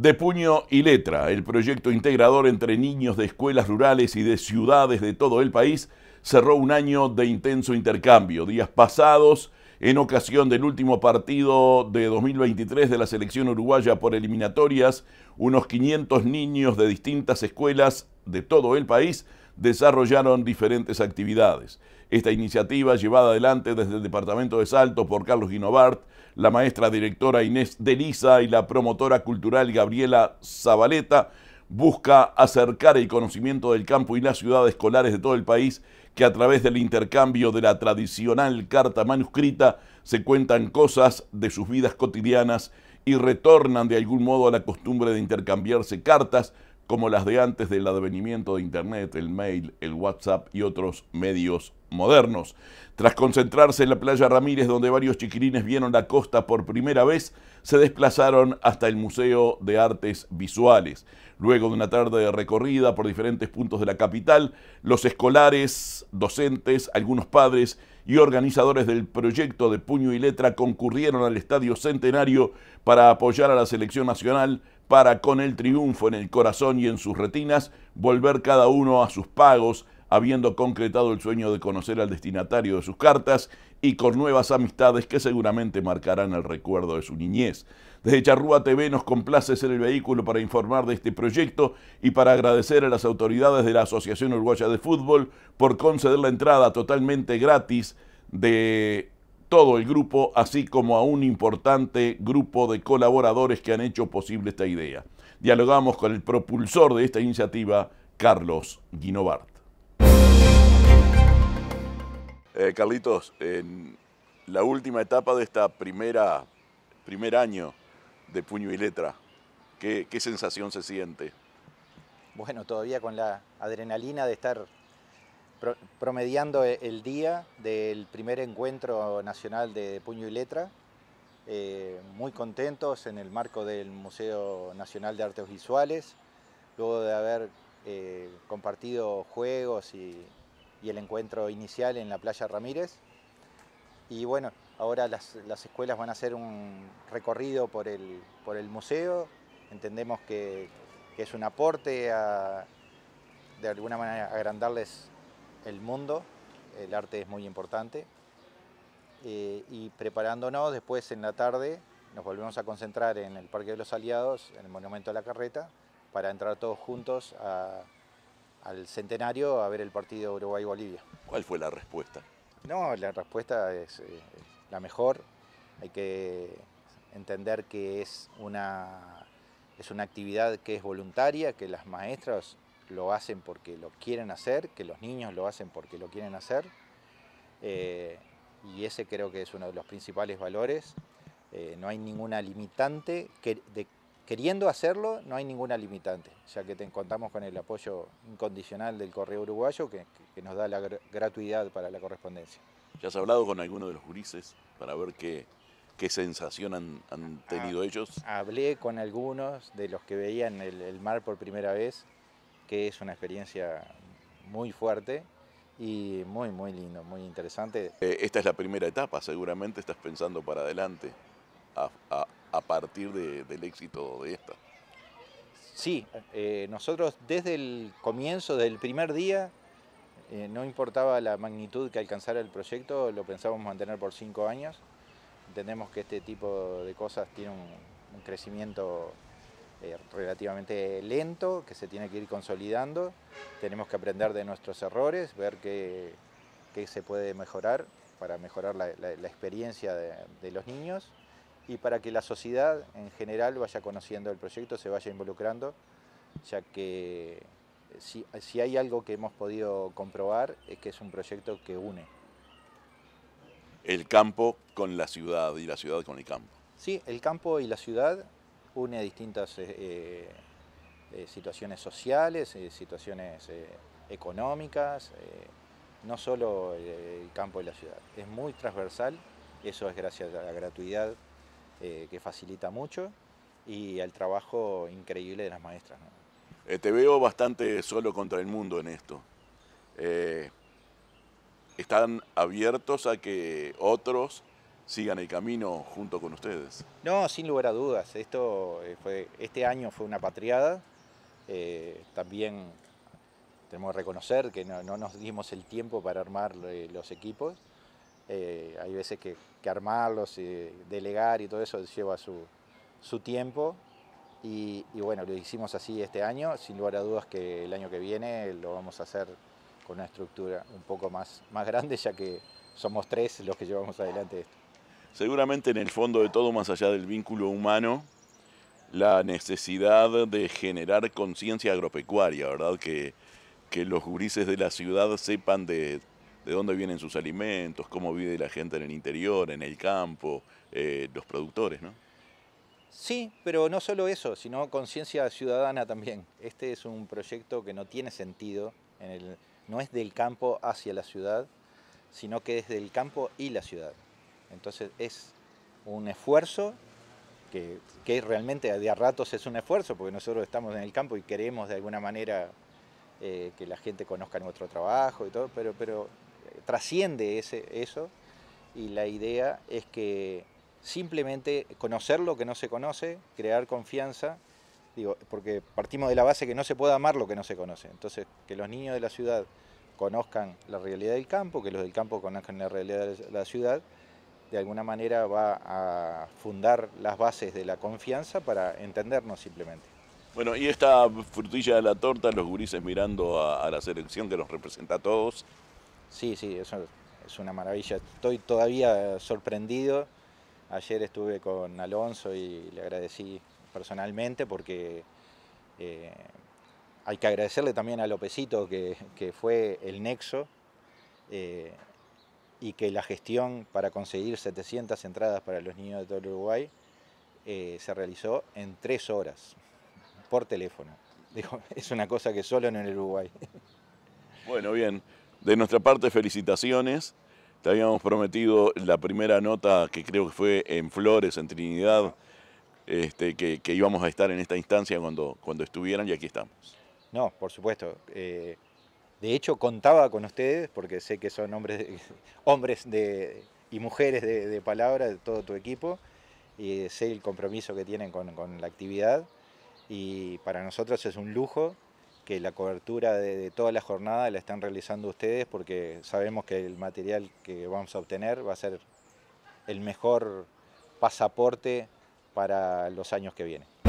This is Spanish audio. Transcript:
De puño y letra, el proyecto integrador entre niños de escuelas rurales y de ciudades de todo el país cerró un año de intenso intercambio. Días pasados, en ocasión del último partido de 2023 de la selección uruguaya por eliminatorias, unos 500 niños de distintas escuelas de todo el país desarrollaron diferentes actividades. Esta iniciativa, llevada adelante desde el Departamento de Salto por Carlos Guinobart, la maestra directora Inés delisa y la promotora cultural Gabriela Zabaleta, busca acercar el conocimiento del campo y las ciudades escolares de todo el país que a través del intercambio de la tradicional carta manuscrita se cuentan cosas de sus vidas cotidianas y retornan de algún modo a la costumbre de intercambiarse cartas como las de antes del advenimiento de Internet, el mail, el WhatsApp y otros medios modernos. Tras concentrarse en la playa Ramírez, donde varios chiquirines vieron la costa por primera vez, se desplazaron hasta el Museo de Artes Visuales. Luego de una tarde de recorrida por diferentes puntos de la capital, los escolares, docentes, algunos padres y organizadores del proyecto de puño y letra concurrieron al Estadio Centenario para apoyar a la selección nacional para con el triunfo en el corazón y en sus retinas volver cada uno a sus pagos habiendo concretado el sueño de conocer al destinatario de sus cartas y con nuevas amistades que seguramente marcarán el recuerdo de su niñez. Desde Charrúa TV nos complace ser el vehículo para informar de este proyecto y para agradecer a las autoridades de la Asociación Uruguaya de Fútbol por conceder la entrada totalmente gratis de todo el grupo, así como a un importante grupo de colaboradores que han hecho posible esta idea. Dialogamos con el propulsor de esta iniciativa, Carlos Guinovart. Eh, Carlitos, en la última etapa de esta primera, primer año de puño y letra, ¿qué, sensación se siente? Bueno, todavía con la adrenalina de estar promediando e, el día del primer encuentro nacional de puño y letra, eh, muy contentos en el marco del Museo Nacional de Artes Visuales, luego de haber eh, compartido juegos y, y el encuentro inicial en la playa Ramírez. Y bueno, ahora las, escuelas van a hacer un recorrido por el, por el museo. Entendemos que, es un aporte a, de alguna manera, agrandarles el mundo. El arte es muy importante. Eh, y preparándonos, después en la tarde nos volvemos a concentrar en el Parque de los Aliados, en el Monumento a la Carreta, para entrar todos juntos a al centenario a ver el partido Uruguay-Bolivia. ¿Cuál fue la respuesta? No, la respuesta es, eh, la mejor. Hay que entender que es una, es una actividad que es voluntaria, que las maestras lo hacen porque lo quieren hacer, que los niños lo hacen porque lo quieren hacer. Eh, y ese creo que es uno de los principales valores. Eh, no hay ninguna limitante que, de queriendo hacerlo no hay ninguna limitante, ya que te encontramos con el apoyo incondicional del Correo Uruguayo que, nos da la gratuidad para la correspondencia. ¿Ya has hablado con alguno de los jurises para ver qué, sensación han, ah, tenido ellos? Hablé con algunos de los que veían el, mar por primera vez, que es una experiencia muy fuerte y muy, muy lindo, muy interesante. Eh, esta es la primera etapa, seguramente estás pensando para adelante. a a partir del éxito de esto. Sí, eh, nosotros desde el comienzo, del primer día, eh, no importaba la magnitud que alcanzara el proyecto, lo pensábamos mantener por cinco años. Entendemos que este tipo de cosas tiene un, crecimiento eh, relativamente lento, que se tiene que ir consolidando. Tenemos que aprender de nuestros errores, ver qué, se puede mejorar para mejorar la, experiencia de los niños y para que la sociedad en general vaya conociendo el proyecto, se vaya involucrando, ya que eh, si, hay algo que hemos podido comprobar es que es un proyecto que une. El campo con la ciudad y la ciudad con el campo. Sí, el campo y la ciudad une distintas eh, eh, situaciones sociales, situaciones económicas, no solo el campo y la ciudad. Es muy transversal, eso es gracias a la gratuidad eh, que facilita mucho, y al trabajo increíble de las maestras. Eh, te veo bastante solo contra el mundo en esto. Eh, ¿Están abiertos a que otros sigan el camino junto con ustedes? No, sin lugar a dudas. Esto fue, este año fue una patriada. también tenemos que reconocer que no nos dimos el tiempo para armar los equipos. Eh, hay veces que, armarlos y eh, delegar y todo eso lleva su, tiempo. Y, bueno, lo hicimos así este año. Sin lugar a dudas que el año que viene lo vamos a hacer con una estructura un poco más, más grande, ya que somos tres los que llevamos adelante esto. Seguramente en el fondo de todo, más allá del vínculo humano, la necesidad de generar conciencia agropecuaria, ¿verdad? Que, que los gurises de la ciudad sepan de de dónde vienen sus alimentos, cómo vive la gente en el interior, en el campo, eh, los productores, ¿no? Sí, pero no solo eso, sino conciencia ciudadana también. Este es un proyecto que no tiene sentido, en el, no es del campo hacia la ciudad, sino que es del campo y la ciudad. Entonces es un esfuerzo que, realmente de a ratos es un esfuerzo, porque nosotros estamos en el campo y queremos de alguna manera eh, que la gente conozca nuestro trabajo y todo, pero, pero trasciende ese, eso y la idea es que simplemente conocer lo que no se conoce, crear confianza, porque partimos de la base que no se puede amar lo que no se conoce. Entonces, que los niños de la ciudad conozcan la realidad del campo, que los del campo conozcan la realidad de la ciudad, de alguna manera va a fundar las bases de la confianza para entendernos simplemente. Bueno, y esta frutilla de la torta, los gurises mirando a, la selección que los representa a todos, Sí, sí, eso es una maravilla. Estoy todavía sorprendido. Ayer estuve con Alonso y le agradecí personalmente porque eh, hay que agradecerle también a Lopecito que, fue el nexo eh, y que la gestión para conseguir 700 entradas para los niños de todo el Uruguay eh, se realizó en tres horas por teléfono. Dijo, es una cosa que solo en el Uruguay. Bueno, bien. De nuestra parte, felicitaciones. Te habíamos prometido la primera nota que creo que fue en Flores, en Trinidad, este, que, íbamos a estar en esta instancia cuando, cuando estuvieran y aquí estamos. No, por supuesto. Eh, de hecho, contaba con ustedes, porque sé que son hombres, hombres y mujeres de, palabra, de todo tu equipo, y sé el compromiso que tienen con, con la actividad. Y para nosotros es un lujo que la cobertura de, de, toda la jornada la están realizando ustedes porque sabemos que el material que vamos a obtener va a ser el mejor pasaporte para los años que vienen.